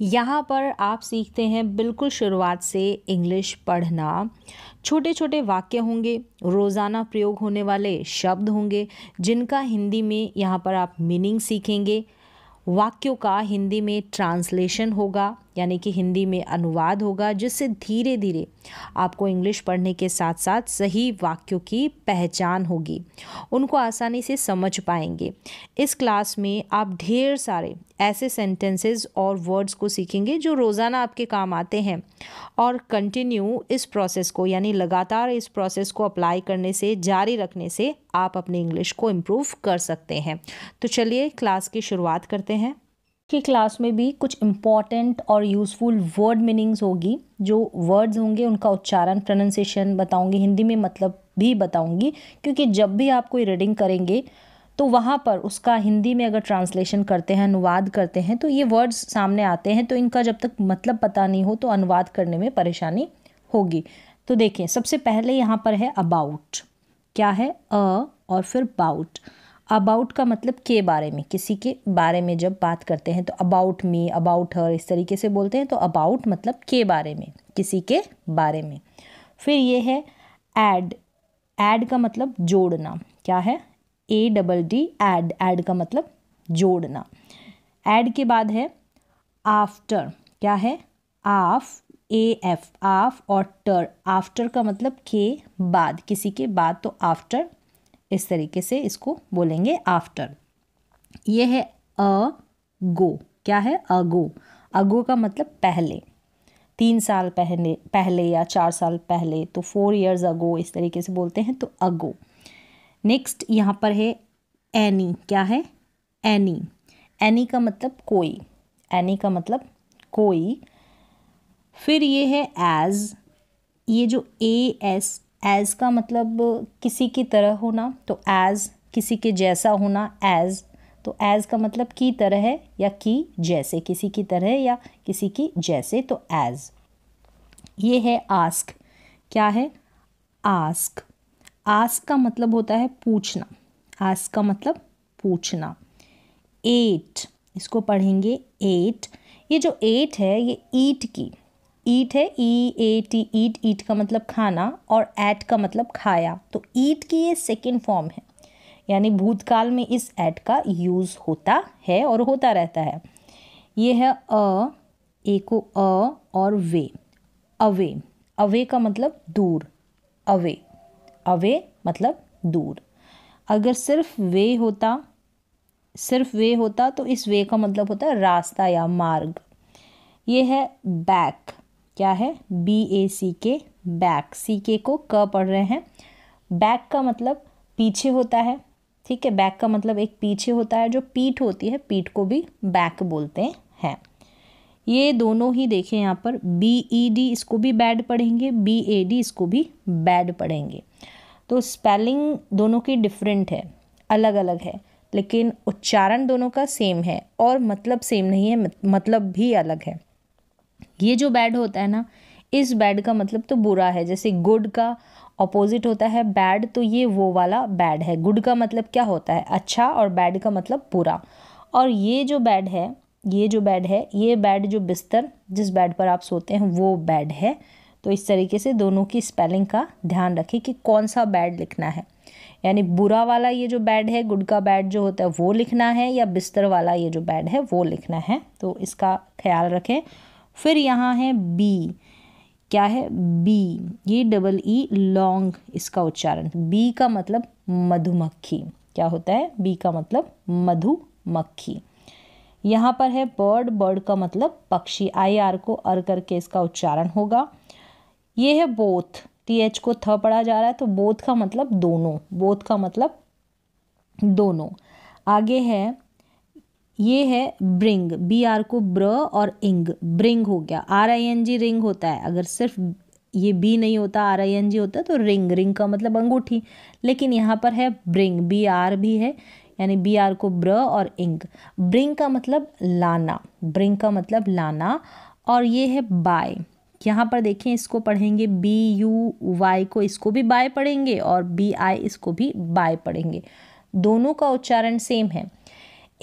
यहाँ पर आप सीखते हैं बिल्कुल शुरुआत से इंग्लिश पढ़ना छोटे छोटे वाक्य होंगे रोज़ाना प्रयोग होने वाले शब्द होंगे जिनका हिंदी में यहाँ पर आप मीनिंग सीखेंगे वाक्यों का हिंदी में ट्रांसलेशन होगा यानी कि हिंदी में अनुवाद होगा जिससे धीरे धीरे आपको इंग्लिश पढ़ने के साथ साथ सही वाक्यों की पहचान होगी उनको आसानी से समझ पाएंगे इस क्लास में आप ढेर सारे ऐसे सेंटेंसेस और वर्ड्स को सीखेंगे जो रोज़ाना आपके काम आते हैं और कंटिन्यू इस प्रोसेस को यानी लगातार इस प्रोसेस को अप्लाई करने से जारी रखने से आप अपने इंग्लिश को इम्प्रूव कर सकते हैं तो चलिए क्लास की शुरुआत करते हैं की क्लास में भी कुछ इम्पॉर्टेंट और यूज़फुल वर्ड मीनिंग्स होगी जो वर्ड्स होंगे उनका उच्चारण प्रोनंसिएशन बताऊंगी हिंदी में मतलब भी बताऊंगी क्योंकि जब भी आप कोई रीडिंग करेंगे तो वहाँ पर उसका हिंदी में अगर ट्रांसलेशन करते हैं अनुवाद करते हैं तो ये वर्ड्स सामने आते हैं तो इनका जब तक मतलब पता नहीं हो तो अनुवाद करने में परेशानी होगी तो देखिए सबसे पहले यहाँ पर है अबाउट क्या है अ और फिर बाउट अबाउट का मतलब के बारे में किसी के बारे में जब बात करते हैं तो अबाउट मी अबाउट हर इस तरीके से बोलते हैं तो अबाउट मतलब के बारे में किसी के बारे में फिर ये है ऐड ऐड का मतलब जोड़ना क्या है A double D add add का मतलब जोड़ना ऐड के बाद है आफ्टर क्या है आफ ए एफ आफ और टर आफ्टर का मतलब के बाद किसी के बाद तो आफ्टर इस तरीके से इसको बोलेंगे आफ्टर ये है अ गो क्या है अगो अगो का मतलब पहले तीन साल पहले पहले या चार साल पहले तो फोर इयर्स अगो इस तरीके से बोलते हैं तो अगो नेक्स्ट यहाँ पर है एनी क्या है एनी एनी का मतलब कोई एनी का मतलब कोई फिर ये है एज ये जो ए एस एज का मतलब किसी की तरह होना तो एज किसी के जैसा होना एज तो एज का मतलब की तरह है या की जैसे किसी की तरह या किसी की जैसे तो एज ये है आस्क क्या है आस्क आस्क का मतलब होता है पूछना आस्क का मतलब पूछना एट इसको पढ़ेंगे एट ये जो एट है ये ईट की ईट है ई ए टी ईट ईट का मतलब खाना और ऐट का मतलब खाया तो ईट की ये सेकेंड फॉर्म है यानी भूतकाल में इस ऐट का यूज़ होता है और होता रहता है ये है अ ए को अ और वे अवे अवे का मतलब दूर अवे अवे मतलब दूर अगर सिर्फ वे होता सिर्फ वे होता तो इस वे का मतलब होता है रास्ता या मार्ग ये है बैक क्या है बी ए सी के बैक सी के को क पढ़ रहे हैं बैक का मतलब पीछे होता है ठीक है बैक का मतलब एक पीछे होता है जो पीठ होती है पीठ को भी बैक बोलते हैं ये दोनों ही देखें यहाँ पर बी ई डी इसको भी बैड पढ़ेंगे बी ए डी इसको भी बैड पढ़ेंगे तो स्पेलिंग दोनों की डिफरेंट है अलग अलग है लेकिन उच्चारण दोनों का सेम है और मतलब सेम नहीं है मतलब भी अलग है ये जो बैड होता है ना इस बैड का मतलब तो बुरा है जैसे गुड का अपोजिट होता है बैड तो ये वो वाला बैड है गुड का मतलब क्या होता है अच्छा और बैड का मतलब बुरा और ये जो बैड है ये जो बैड है ये बैड जो बिस्तर जिस बैड पर आप सोते हैं वो बैड है तो इस तरीके से दोनों की स्पेलिंग का ध्यान रखें कि कौन सा बैड लिखना है यानी बुरा वाला ये जो बैड है गुड का बैड जो होता है वो लिखना है या बिस्तर वाला ये जो बैड है वो लिखना है तो इसका ख्याल रखें फिर यहाँ है बी क्या है बी ये डबल ई लॉन्ग इसका उच्चारण बी का मतलब मधुमक्खी क्या होता है बी का मतलब मधुमक्खी यहाँ पर है बर्ड बर्ड का मतलब पक्षी आई आर को अर करके इसका उच्चारण होगा ये है बोथ टी एच को थ पढ़ा जा रहा है तो बोथ का मतलब दोनों बोथ का मतलब दोनों आगे है ये है ब्रिंग बी आर को ब्र और इंग ब्रिंग हो गया R I N G ring होता है अगर सिर्फ ये बी नहीं होता आर आई एन जी होता तो रिंग रिंग का मतलब अंगूठी लेकिन यहाँ पर है ब्रिंग बी आर भी है यानी बी आर को ब्र और इंग ब्रिंग का मतलब लाना ब्रिंग का मतलब लाना और ये है बाय यहाँ पर देखें इसको पढ़ेंगे बी यू वाई को इसको भी बाय पढ़ेंगे और बी आई इसको भी बाय पढ़ेंगे दोनों का उच्चारण सेम है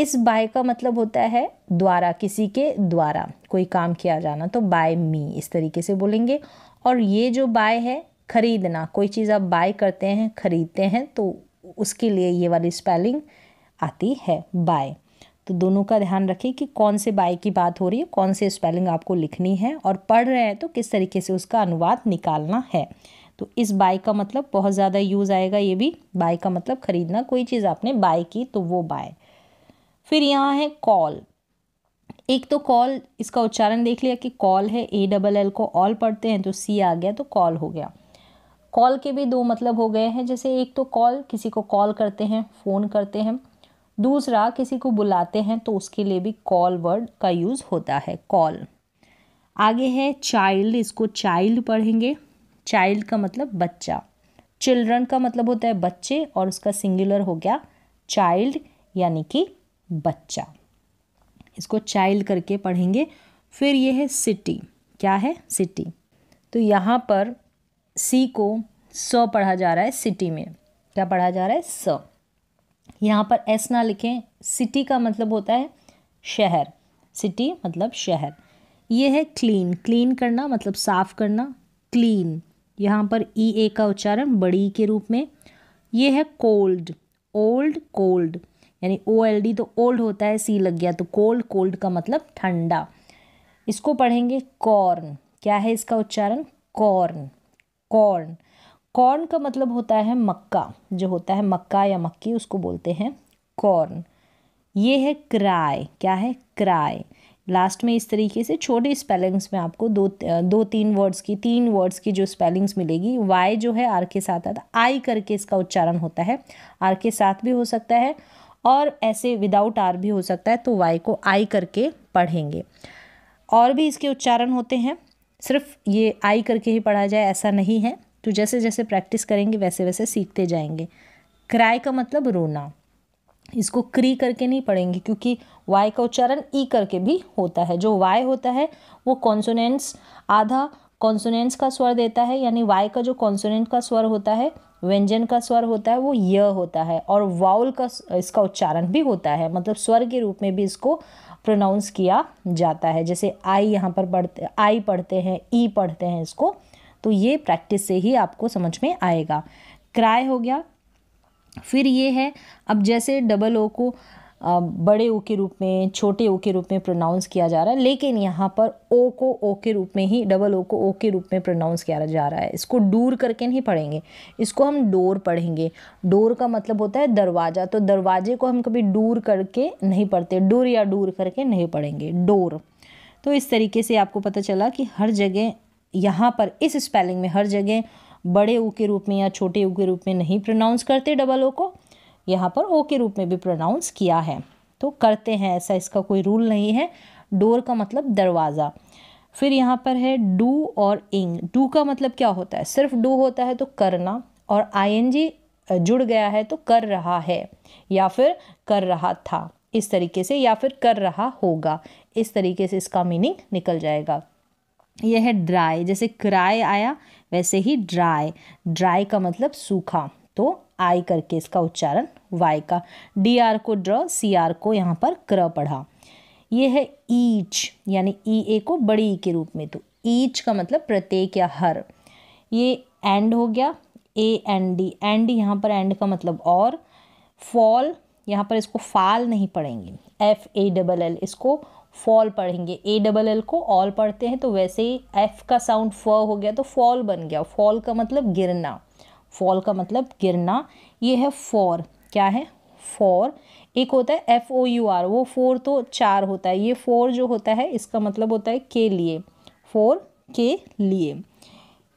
इस बाय का मतलब होता है द्वारा किसी के द्वारा कोई काम किया जाना तो बाय मी इस तरीके से बोलेंगे और ये जो बाय है ख़रीदना कोई चीज़ आप बाय करते हैं ख़रीदते हैं तो उसके लिए ये वाली स्पेलिंग आती है बाय तो दोनों का ध्यान रखें कि कौन से बाय की बात हो रही है कौन से स्पेलिंग आपको लिखनी है और पढ़ रहे हैं तो किस तरीके से उसका अनुवाद निकालना है तो इस बाय का मतलब बहुत ज़्यादा यूज़ आएगा ये भी बाय का मतलब ख़रीदना कोई चीज़ आपने बाय की तो वो बाय फिर यहाँ है कॉल एक तो कॉल इसका उच्चारण देख लिया कि कॉल है ए डबल एल को ऑल पढ़ते हैं तो सी आ गया तो कॉल हो गया कॉल के भी दो मतलब हो गए हैं जैसे एक तो कॉल किसी को कॉल करते हैं फ़ोन करते हैं दूसरा किसी को बुलाते हैं तो उसके लिए भी कॉल वर्ड का यूज़ होता है कॉल आगे है चाइल्ड इसको चाइल्ड पढ़ेंगे चाइल्ड का मतलब बच्चा चिल्ड्रन का मतलब होता है बच्चे और उसका सिंगुलर हो गया चाइल्ड यानी कि बच्चा इसको चाइल्ड करके पढ़ेंगे फिर ये है सिटी क्या है सिटी तो यहाँ पर सी को स पढ़ा जा रहा है सिटी में क्या पढ़ा जा रहा है स यहाँ पर एस ना लिखें सिटी का मतलब होता है शहर सिटी मतलब शहर ये है क्लीन क्लीन करना मतलब साफ़ करना क्लीन यहाँ पर ई e ए का उच्चारण बड़ी के रूप में ये है कोल्ड ओल्ड कोल्ड यानी ओ एल डी तो ओल्ड होता है सी लग गया तो कोल्ड कोल्ड का मतलब ठंडा इसको पढ़ेंगे कॉर्न क्या है इसका उच्चारण कॉर्न कॉर्न कॉर्न का मतलब होता है मक्का जो होता है मक्का या मक्की उसको बोलते हैं कॉर्न ये है क्राय क्या है क्राय लास्ट में इस तरीके से छोटे स्पेलिंग्स में आपको दो दो तीन वर्ड्स की तीन वर्ड्स की जो स्पेलिंग्स मिलेगी वाई जो है आर के साथ आता आई करके इसका उच्चारण होता है आर के साथ भी हो सकता है और ऐसे विदाउट आर भी हो सकता है तो वाई को आई करके पढ़ेंगे और भी इसके उच्चारण होते हैं सिर्फ ये आई करके ही पढ़ा जाए ऐसा नहीं है तो जैसे जैसे प्रैक्टिस करेंगे वैसे वैसे सीखते जाएंगे क्राई का मतलब रोना इसको क्री करके नहीं पढ़ेंगे क्योंकि वाई का उच्चारण ई e करके भी होता है जो वाई होता है वो कॉन्सोनेंट्स आधा कॉन्सोनेंट्स का स्वर देता है यानी वाई का जो कॉन्सोनेंट का स्वर होता है व्यंजन का स्वर होता है वो य होता है और वाउल का इसका उच्चारण भी होता है मतलब स्वर के रूप में भी इसको प्रोनाउंस किया जाता है जैसे आई यहाँ पर पढ़ते आई पढ़ते हैं ई पढ़ते हैं इसको तो ये प्रैक्टिस से ही आपको समझ में आएगा क्राय हो गया फिर ये है अब जैसे डबल ओ को बड़े ओ के रूप में छोटे ओ के रूप में प्रोनाउंस किया जा रहा है लेकिन यहाँ पर ओ को ओ के रूप में ही डबल ओ को ओ के रूप में प्रोनाउंस किया जा रहा है इसको डूर करके नहीं पढ़ेंगे इसको हम डोर पढ़ेंगे डोर का मतलब होता है दरवाज़ा तो दरवाजे को हम कभी डूर करके नहीं पढ़ते डूर या डूर करके नहीं पढ़ेंगे डोर तो इस तरीके से आपको पता चला कि हर जगह यहाँ पर इस स्पेलिंग में हर जगह बड़े ओ के रूप में या छोटे ओ के रूप में नहीं प्रोनाउंस करते डबल ओ को यहाँ पर ओ के रूप में भी प्रोनाउंस किया है तो करते हैं ऐसा इसका कोई रूल नहीं है डोर का मतलब दरवाज़ा फिर यहाँ पर है डू और इंग डू का मतलब क्या होता है सिर्फ डू होता है तो करना और आई जुड़ गया है तो कर रहा है या फिर कर रहा था इस तरीके से या फिर कर रहा होगा इस तरीके से इसका मीनिंग निकल जाएगा यह है ड्राई जैसे क्राई आया वैसे ही ड्राई ड्राई का मतलब सूखा तो आई करके इसका उच्चारण वाई का डी आर को ड्र सी आर को यहाँ पर क्र पढ़ा ये है ईच यानी ई ए को बड़ी ई के रूप में तो ईच का मतलब प्रत्येक या हर ये एंड हो गया ए एन डी एंड यहाँ पर एंड का मतलब और फॉल यहाँ पर इसको फाल नहीं पढ़ेंगे एफ ए डबल एल इसको फॉल पढ़ेंगे ए डबल एल को ऑल पढ़ते हैं तो वैसे ही एफ़ का साउंड फ हो गया तो फॉल बन गया फॉल का मतलब गिरना फॉल का मतलब गिरना ये है फॉर क्या है फॉर एक होता है एफ ओ यू आर वो फोर तो चार होता है ये फोर जो होता है इसका मतलब होता है के लिए फोर के लिए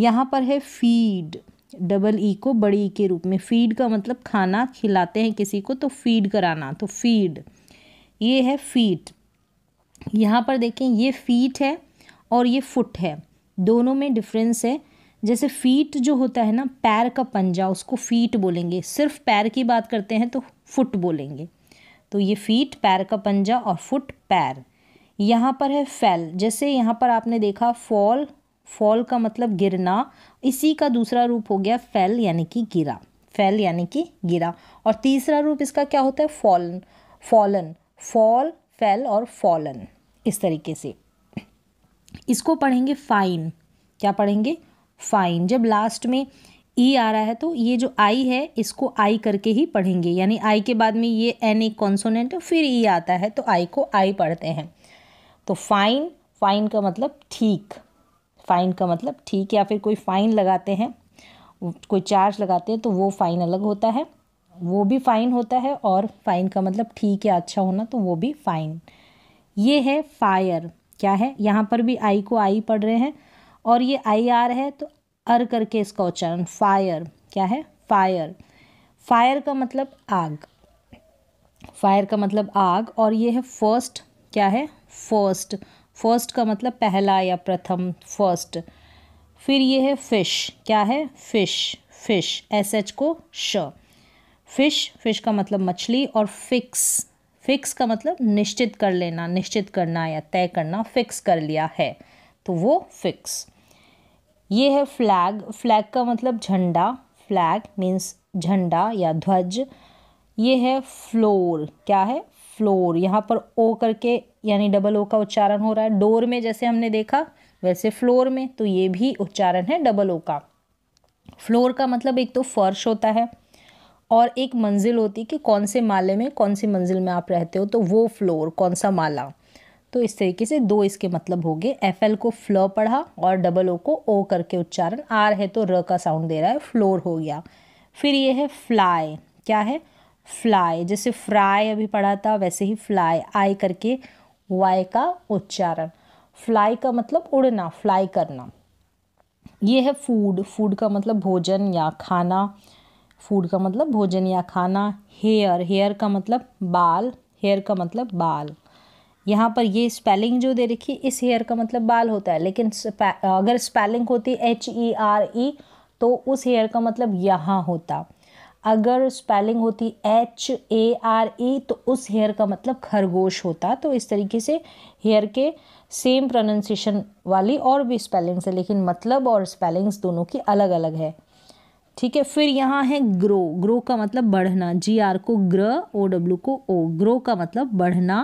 यहाँ पर है फीड डबल ई को बड़ी ई e के रूप में फीड का मतलब खाना खिलाते हैं किसी को तो फीड कराना तो फीड ये है फीट यहाँ पर देखें ये फीट है और ये फुट है दोनों में डिफरेंस है जैसे फीट जो होता है ना पैर का पंजा उसको फीट बोलेंगे सिर्फ पैर की बात करते हैं तो फुट बोलेंगे तो ये फीट पैर का पंजा और फुट पैर यहाँ पर है फैल जैसे यहाँ पर आपने देखा फॉल फॉल का मतलब गिरना इसी का दूसरा रूप हो गया फैल यानी कि गिरा फैल यानी कि गिरा और तीसरा रूप इसका क्या होता है फॉलन फॉलन फॉल फैल और फॉलन इस तरीके से इसको पढ़ेंगे फाइन क्या पढ़ेंगे फाइन जब लास्ट में ई e आ रहा है तो ये जो आई है इसको आई करके ही पढ़ेंगे यानी आई के बाद में ये एन एक कॉन्सोनेंट फिर ई e आता है तो आई को आई पढ़ते हैं तो फाइन फाइन का मतलब ठीक फाइन का मतलब ठीक या फिर कोई फाइन लगाते हैं कोई चार्ज लगाते हैं तो वो फाइन अलग होता है वो भी फाइन होता है और फाइन का मतलब ठीक या अच्छा होना तो वो भी फाइन ये है फायर क्या है यहाँ पर भी आई को आई पढ़ रहे हैं और ये आई आर है तो अर करके इसका उच्चारण फायर क्या है फायर फायर का मतलब आग फायर का मतलब आग और ये है फर्स्ट क्या है फर्स्ट फर्स्ट का मतलब पहला या प्रथम फर्स्ट फिर ये है फिश क्या है फिश फिश एस एच को श फिश फिश का मतलब मछली और फिक्स फिक्स का मतलब निश्चित कर लेना निश्चित करना या तय करना फिक्स कर लिया है तो वो फिक्स ये है फ्लैग फ्लैग का मतलब झंडा फ्लैग मीन्स झंडा या ध्वज ये है फ्लोर क्या है फ्लोर यहाँ पर ओ करके यानी डबल ओ का उच्चारण हो रहा है डोर में जैसे हमने देखा वैसे फ्लोर में तो ये भी उच्चारण है डबल ओ का फ्लोर का मतलब एक तो फर्श होता है और एक मंजिल होती है कि कौन से माले में कौन सी मंजिल में आप रहते हो तो वो फ्लोर कौन सा माला तो इस तरीके से दो इसके मतलब हो गए एफ एल को फ्ल पढ़ा और डबल ओ को ओ करके उच्चारण आर है तो र का साउंड दे रहा है फ्लोर हो गया फिर ये है फ्लाई क्या है फ्लाई जैसे फ्राई अभी पढ़ा था वैसे ही फ्लाई आई करके वाई का उच्चारण फ्लाई का मतलब उड़ना फ्लाई करना ये है फूड फूड का मतलब भोजन या खाना फूड का मतलब भोजन या खाना हेयर हेयर का मतलब बाल हेयर का मतलब बाल यहाँ पर ये स्पेलिंग जो दे रखी है इस हेयर का मतलब बाल होता है लेकिन अगर स्पेलिंग होती एच ई आर ई तो उस हेयर का मतलब यहाँ होता अगर स्पेलिंग होती एच ए आर ई तो उस हेयर का मतलब खरगोश होता तो इस तरीके से हेयर के सेम प्रोनाउंसिएशन वाली और भी स्पेलिंग्स है लेकिन मतलब और स्पेलिंग्स दोनों की अलग अलग है ठीक है फिर यहाँ है ग्रो ग्रो का मतलब बढ़ना जी आर को ग्र ओ डब्ल्यू को ओ ग्रो का मतलब बढ़ना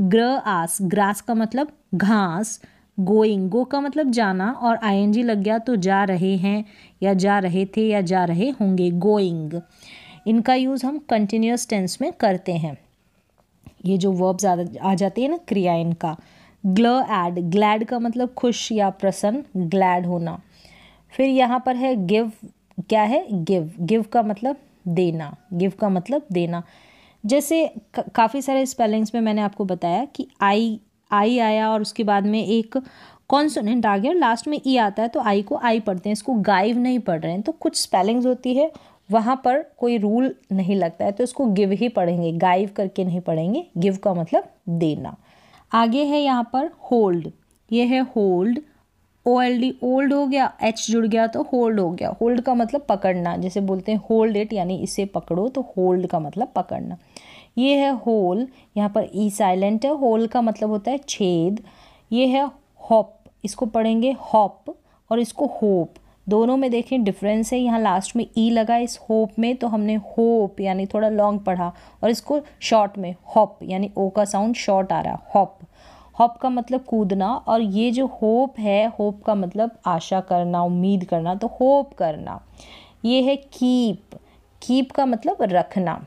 ग्र आस ग्रास का मतलब घास गोइंग गो का मतलब जाना और आई लग गया तो जा रहे हैं या जा रहे थे या जा रहे होंगे गोइंग इनका यूज़ हम कंटिन्यूस टेंस में करते हैं ये जो वर्ब्स आ जाते हैं ना क्रिया इनका ग्ल एड ग्लैड का मतलब खुश या प्रसन्न ग्लैड होना फिर यहाँ पर है गिव क्या है गिव गिव का मतलब देना गिव का मतलब देना जैसे काफ़ी सारे स्पेलिंग्स में मैंने आपको बताया कि आई आई आया और उसके बाद में एक कॉन्सोनेंट आ गया लास्ट में ई आता है तो आई को आई पढ़ते हैं इसको गाइव नहीं पढ़ रहे हैं तो कुछ स्पेलिंग्स होती है वहाँ पर कोई रूल नहीं लगता है तो इसको गिव ही पढ़ेंगे गाइव करके नहीं पढ़ेंगे गिव का मतलब देना आगे है यहाँ पर होल्ड ये है hold O L D old हो गया एच जुड़ गया तो होल्ड हो गया होल्ड का मतलब पकड़ना जैसे बोलते हैं होल्ड इट यानी इसे पकड़ो तो होल्ड का मतलब पकड़ना ये है होल यहाँ पर ई e साइलेंट है होल का मतलब होता है छेद ये है हॉप इसको पढ़ेंगे हॉप और इसको होप दोनों में देखें डिफरेंस है यहाँ लास्ट में ई e लगा इस होप में तो हमने होप यानी थोड़ा लॉन्ग पढ़ा और इसको शॉर्ट में हॉप यानी ओ का साउंड शॉर्ट आ रहा हॉप हॉप का मतलब कूदना और ये जो होप है होप का मतलब आशा करना उम्मीद करना तो होप करना ये है कीप कीप का मतलब रखना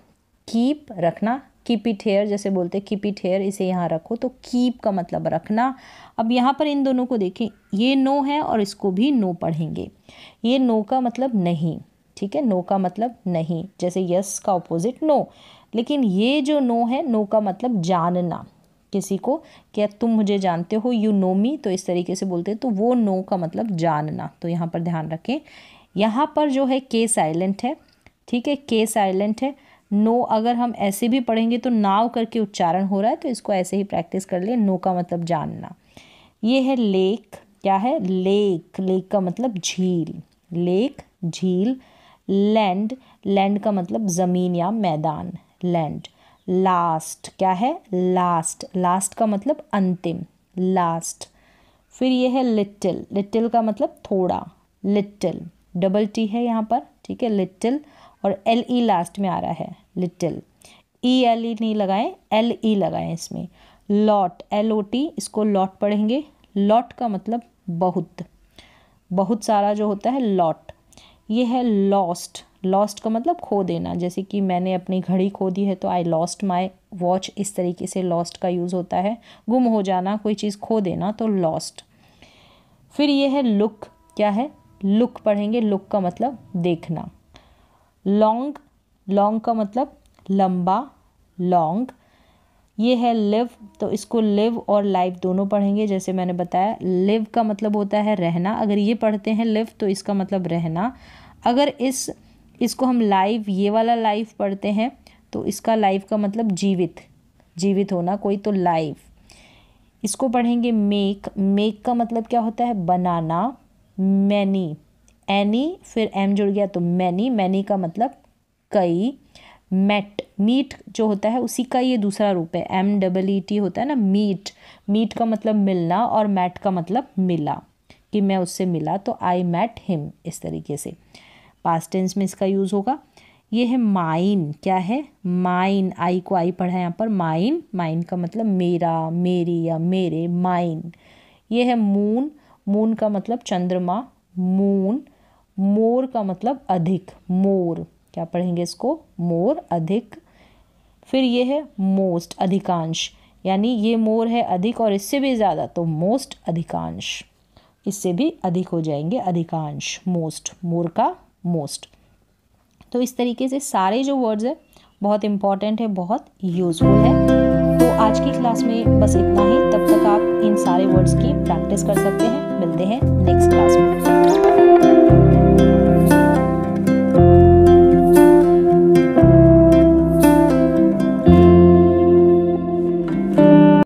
कीप रखना कीप इट हेयर जैसे बोलते हैं कीप इट हेयर इसे यहाँ रखो तो कीप का मतलब रखना अब यहाँ पर इन दोनों को देखें ये नो है और इसको भी नो पढ़ेंगे ये नो का मतलब नहीं ठीक है नो का मतलब नहीं जैसे यस का ऑपोजिट नो लेकिन ये जो नो है नो का मतलब जानना किसी को क्या तुम मुझे जानते हो यू नो मी तो इस तरीके से बोलते हैं तो वो नो का मतलब जानना तो यहाँ पर ध्यान रखें यहाँ पर जो है के साइलेंट है ठीक है के साइलेंट है नो अगर हम ऐसे भी पढ़ेंगे तो नाव करके उच्चारण हो रहा है तो इसको ऐसे ही प्रैक्टिस कर ले नो का मतलब जानना ये है लेक क्या है लेक लेक का मतलब झील लेक झील लैंड लैंड का मतलब ज़मीन या मैदान लैंड लास्ट क्या है लास्ट लास्ट का मतलब अंतिम लास्ट फिर ये है लिटिल लिटिल का मतलब थोड़ा लिटिल डबल टी है यहाँ पर ठीक है लिटिल और एल ई लास्ट में आ रहा है लिटिल ई एल ई नहीं लगाएं एल ई लगाएं इसमें लॉट एल ओ टी इसको लॉट पढ़ेंगे लॉट का मतलब बहुत बहुत सारा जो होता है लॉट ये है लॉस्ट लॉस्ट का मतलब खो देना जैसे कि मैंने अपनी घड़ी खो दी है तो आई लॉस्ट माई वॉच इस तरीके से लॉस्ट का यूज़ होता है गुम हो जाना कोई चीज़ खो देना तो लॉस्ट फिर ये है लुक क्या है लुक पढ़ेंगे लुक का मतलब देखना लॉन्ग लॉन्ग का मतलब लंबा लॉन्ग ये है लिव तो इसको लिव और लाइव दोनों पढ़ेंगे जैसे मैंने बताया लिव का मतलब होता है रहना अगर ये पढ़ते हैं लिव तो इसका मतलब रहना अगर इस इसको हम लाइव ये वाला लाइव पढ़ते हैं तो इसका लाइव का मतलब जीवित जीवित होना कोई तो लाइव इसको पढ़ेंगे मेक मेक का मतलब क्या होता है बनाना मैनी एनी फिर एम जुड़ गया तो मैनी मैनी का मतलब कई मेट मीट जो होता है उसी का ये दूसरा रूप है एम डबल ई टी होता है ना मीट मीट का मतलब मिलना और मैट का मतलब मिला कि मैं उससे मिला तो आई मैट हिम इस तरीके से पास्ट टेंस में इसका यूज़ होगा ये है माइन क्या है माइन आई को आई पढ़ा है यहाँ पर माइन माइन का मतलब मेरा मेरी या मेरे माइन ये है मून मून का मतलब चंद्रमा मून मोर का मतलब अधिक मोर क्या पढ़ेंगे इसको मोर अधिक फिर ये है मोस्ट अधिकांश यानी ये मोर है अधिक और इससे भी ज़्यादा तो मोस्ट अधिकांश इससे भी अधिक हो जाएंगे अधिकांश मोस्ट मोर का मोस्ट तो इस तरीके से सारे जो वर्ड्स है बहुत इम्पॉर्टेंट है बहुत यूज़फुल है तो आज की क्लास में बस इतना ही तब तक आप इन सारे वर्ड्स की प्रैक्टिस कर सकते हैं मिलते हैं नेक्स्ट क्लास में